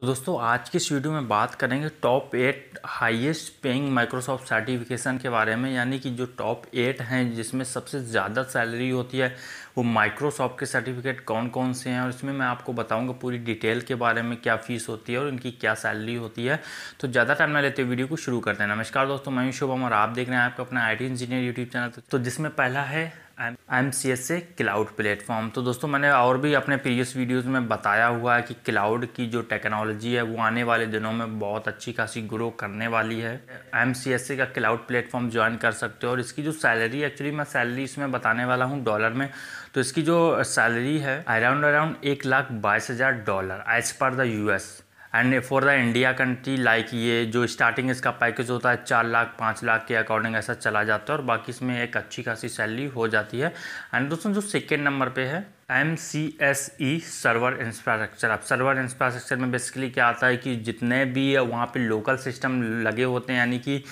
तो दोस्तों आज के इस वीडियो में बात करेंगे top eight highest paying Microsoft certification के बारे में यानी कि जो टॉप एट हैं जिसमें सबसे ज़्यादा सैलरी होती है वो माइक्रोसॉफ्ट के सर्टिफिकेट कौन कौन से हैं और इसमें मैं आपको बताऊंगा पूरी डिटेल के बारे में क्या फ़ीस होती है और इनकी क्या सैलरी होती है तो ज़्यादा टाइम ना लेते वीडियो को शुरू करते हैं नमस्कार दोस्तों मैं शुभम और आप देख रहे हैं आपका अपना आई इंजीनियर यूट्यूब चैनल तो जिसमें पहला है M C S A cloud platform तो दोस्तों मैंने और भी अपने प्रीवियस वीडियोज़ में बताया हुआ है कि क्लाउड की जो टेक्नोलॉजी है वो आने वाले दिनों में बहुत अच्छी खासी ग्रो करने वाली है एम सी एस ए का क्लाउड प्लेटफॉर्म ज्वाइन कर सकते हो और इसकी जो सैलरी एक्चुअली मैं सैलरी इसमें बताने वाला हूँ डॉलर में तो इसकी जो सैलरी है अराउंड अराउंड एक लाख बाईस हज़ार dollar as per the U S and for the India country like ये जो स्टार्टिंग इसका पैकेज होता है चार लाख पाँच लाख के अकॉर्डिंग ऐसा चला जाता है और बाकी इसमें एक अच्छी खासी सैलरी हो जाती है एंड दोस्तों जो सेकेंड नंबर पर है M C S E server infrastructure अब सर्वर इंफ्रास्ट्रक्चर में बेसिकली क्या आता है कि जितने भी वहाँ पे लोकल सिस्टम लगे होते हैं यानी कि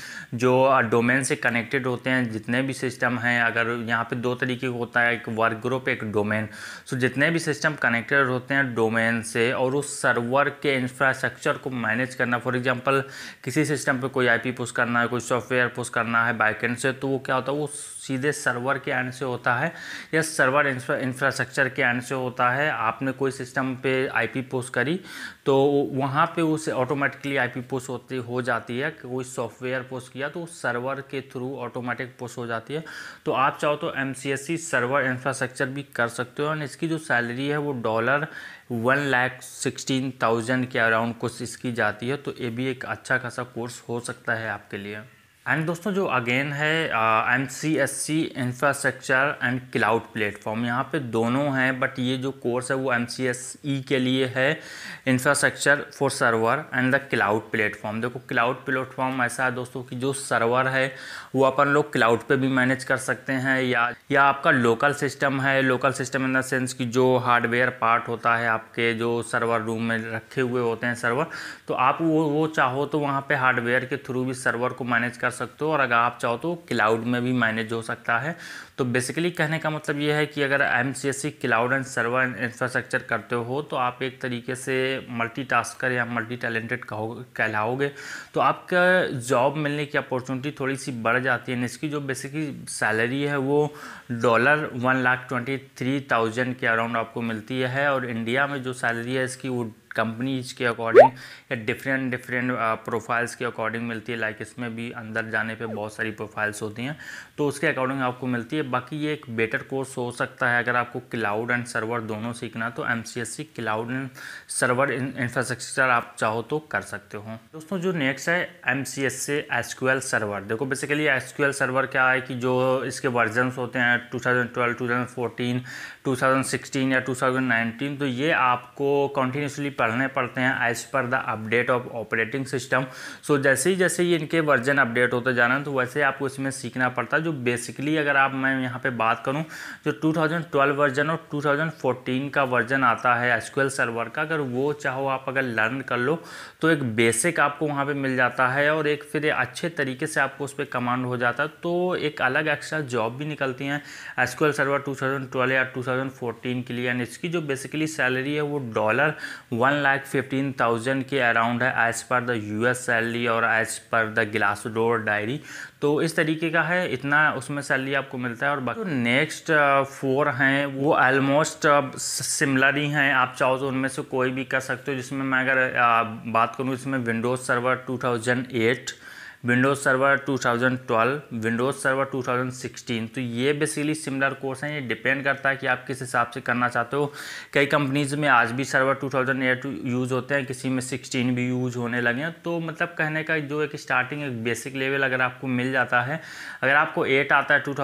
जो डोमेन से कनेक्टेड होते हैं जितने भी सिस्टम हैं अगर यहाँ पे दो तरीके का होता है एक वर्क ग्रुप एक डोमेन सो जितने भी सिस्टम कनेक्टेड होते हैं डोमेन से और उस सर्वर के इंफ्रास्ट्रक्चर को मैनेज करना फॉर एग्जाम्पल किसी सिस्टम पर कोई आई पी पुश करना है कोई सॉफ्टवेयर पुश करना है एंड से तो वो क्या होता है वो सीधे सर्वर के एंड से होता है या सर्वर इंफ्रास्ट्रक्चर रजिस्टर के एंड से होता है आपने कोई सिस्टम पे आईपी पोस्ट करी तो वहाँ पे उसे ऑटोमेटिकली आईपी पोस्ट होती हो जाती है कोई सॉफ्टवेयर पोस्ट किया तो सर्वर के थ्रू ऑटोमेटिक पोस्ट हो जाती है तो आप चाहो तो एम सर्वर इंफ्रास्ट्रक्चर भी कर सकते हो और इसकी जो सैलरी है वो dollar one lakh sixteen thousand के अराउंड कुछ इसकी जाती है तो ये भी एक अच्छा खासा कोर्स हो सकता है आपके लिए एंड दोस्तों जो अगेन है M C S C infrastructure and cloud platform यहाँ पे दोनों हैं बट ये जो कोर्स है वो एम सी एस ई के लिए है infrastructure for server and the cloud platform देखो क्लाउड प्लेटफॉर्म ऐसा है दोस्तों कि जो सर्वर है वो अपन लोग क्लाउड पे भी मैनेज कर सकते हैं या या आपका लोकल सिस्टम है local system in the sense कि जो हार्डवेयर पार्ट होता है आपके जो सर्वर रूम में रखे हुए होते हैं सर्वर तो आप वो वो चाहो तो वहाँ पर हार्डवेयर के थ्रू भी सर्वर को मैनेज कर सकते हो और अगर आप चाहो तो क्लाउड में भी मैनेज हो सकता है तो बेसिकली कहने का मतलब यह है कि अगर M cloud and server and infrastructure करते हो तो आप एक तरीके से मल्टी या मल्टी टैलेंटेड कहो कहलाओगे तो आपका जॉब मिलने की अपॉर्चुनिटी थोड़ी सी बढ़ जाती है इसकी जो बेसिकली सैलरी है वो dollar one lakh twenty three thousand के अराउंड आपको मिलती है और इंडिया में जो सैलरी है इसकी वो कंपनीज के अकॉर्डिंग या डिफरेंट डिफरेंट प्रोफाइल्स के अकॉर्डिंग मिलती है लाइक इसमें भी अंदर जाने पे बहुत सारी प्रोफाइल्स होती हैं तो उसके अकॉर्डिंग आपको मिलती है बाकी ये एक बेटर कोर्स हो सकता है अगर आपको क्लाउड एंड सर्वर दोनों सीखना तो M cloud and server infrastructure आप चाहो तो कर सकते हो दोस्तों जो नेक्स्ट है एम सी एस सर्वर देखो बेसिकली एस सर्वर क्या है कि जो इसके वर्जनस होते हैं टू थाउजेंड 2016 या 2019 तो ये आपको कंटिन्यूसली पढ़ने पड़ते हैं as per the update of operating system so जैसे ही जैसे ही इनके वर्जन अपडेट होते जाना तो वैसे आपको इसमें सीखना पड़ता है जो बेसिकली अगर आप मैं यहाँ पे बात करूँ जो 2012 वर्जन और 2014 का वर्जन आता है एसक्यूएल सर्वर का अगर वो चाहो आप अगर लर्न कर लो तो एक बेसिक आपको वहाँ पर मिल जाता है और एक फिर अच्छे तरीके से आपको उस पर कमांड हो जाता है तो एक अलग एक्स्ट्रा जॉब भी निकलती हैं एसक्यूएल सर्वर ट्वेल्व या फोर्टीन के लिए एंड इसकी जो बेसिकली सैलरी है वो dollar one one lakh fifteen thousand के अराउंड है as per the U S salary और as per the Glassdoor diary तो इस तरीके का है इतना उसमें सैलरी आपको मिलता है और बाकी नेक्स्ट फोर uh, हैं वो ऑलमोस्ट सिमिलर uh, ही हैं आप चाहो तो उनमें से कोई भी कर सकते हो जिसमें मैं अगर uh, बात करूँ इसमें Windows server 2008 Windows server 2012 Windows server 2016 तो ये बेसिकली सिमिलर कोर्स हैं ये डिपेंड करता है कि आप किस हिसाब से करना चाहते हो कई कंपनीज़ में आज भी सर्वर 2008 यूज़ होते हैं किसी में 16 भी यूज़ होने लगे हैं तो मतलब कहने का जो एक स्टार्टिंग एक बेसिक लेवल अगर आपको मिल जाता है अगर आपको एट आता है टू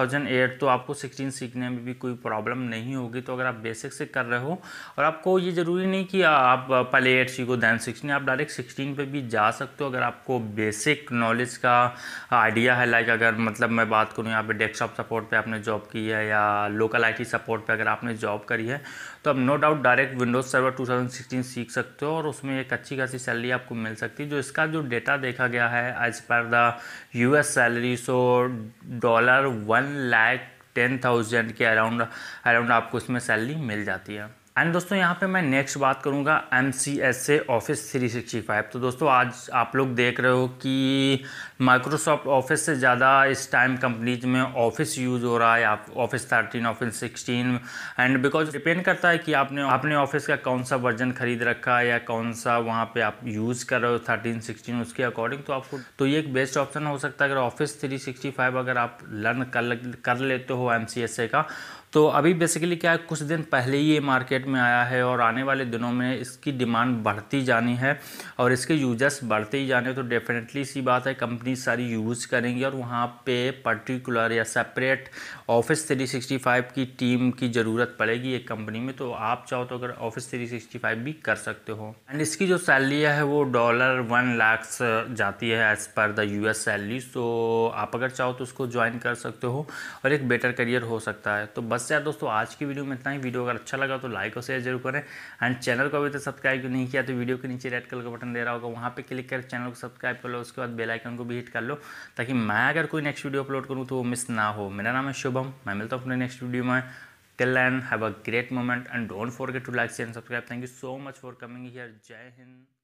तो आपको सिक्सटीन सीखने में भी कोई प्रॉब्लम नहीं होगी तो अगर आप बेसिक से कर रहे हो और आपको ये ज़रूरी नहीं कि आप पहले एट सीखो दैन सिक्सटीन आप डायरेक्ट सिक्सटीन पर भी जा सकते हो अगर आपको बेसिक नॉलेज इसका आइडिया है लाइक अगर मतलब मैं बात करूँ यहाँ पे डेस्कटॉप सपोर्ट पे आपने जॉब की है या लोकल आईटी सपोर्ट पे अगर आपने जॉब करी है तो आप no doubt direct Windows server 2016 सीख सकते हो और उसमें एक अच्छी खासी सैलरी आपको मिल सकती है जो इसका जो डेटा देखा गया है as per the U salary so dollar one lakh ten thousand के अराउंड अराउंड आपको इसमें सैलरी मिल जाती है एंड दोस्तों यहाँ पे मैं नेक्स्ट बात करूँगा एम सी एस से ऑफिस फाइव तो दोस्तों आज आप लोग देख रहे हो कि माइक्रोसॉफ्ट ऑफिस से ज़्यादा इस टाइम कंपनीज में ऑफिस यूज़ हो रहा है आप office thirteen office sixteen and because depend करता है कि आपने अपने ऑफिस का कौन सा वर्जन खरीद रखा है या कौन सा वहाँ पर आप यूज़ कर रहे हो थर्टीन सिक्सटीन उसके अकॉर्डिंग तो आपको तो ये एक बेस्ट ऑप्शन हो सकता है अगर ऑफिस थ्री अगर आप लर्न कर लेते हो एम का तो अभी बेसिकली क्या है कुछ दिन पहले ही ये मार्केट में आया है और आने वाले दिनों में इसकी डिमांड बढ़ती जानी है और इसके यूजर्स बढ़ते ही जाने तो डेफिनेटली सी बात है कंपनी सारी यूज़ करेंगी और वहाँ पे पर्टिकुलर या सेपरेट ऑफिस 365 की टीम की ज़रूरत पड़ेगी एक कंपनी में तो आप चाहो तो अगर ऑफिस 365 भी कर सकते हो एंड इसकी जो सैलरी है वो डॉलर वन लैक्स जाती है as per the U salary तो आप अगर चाहो तो उसको ज्वाइन कर सकते हो और एक बेटर करियर हो सकता है तो बस बस यार दोस्तों आज की वीडियो में इतना ही वीडियो अगर अच्छा लगा तो लाइक और शेयर जरूर करें एंड चैनल को अभी तक सब्सक्राइब नहीं किया तो वीडियो के नीचे रेड कलर का बटन दे रहा होगा वहाँ पर क्लिक कर चैनल को सब्सक्राइब कर लो उसके बाद बेलाइकन को भी हिट कर लो ताकि मैं अगर कोई नेक्स्ट वीडियो अपलोड करूँ तो वो मिस ना हो मेरा नाम है शुभम मैं मिलता हूँ अपने नेक्स्ट वीडियो में till end have a great moment and don't forget to like and subscribe thank you so much for coming here जय हिंद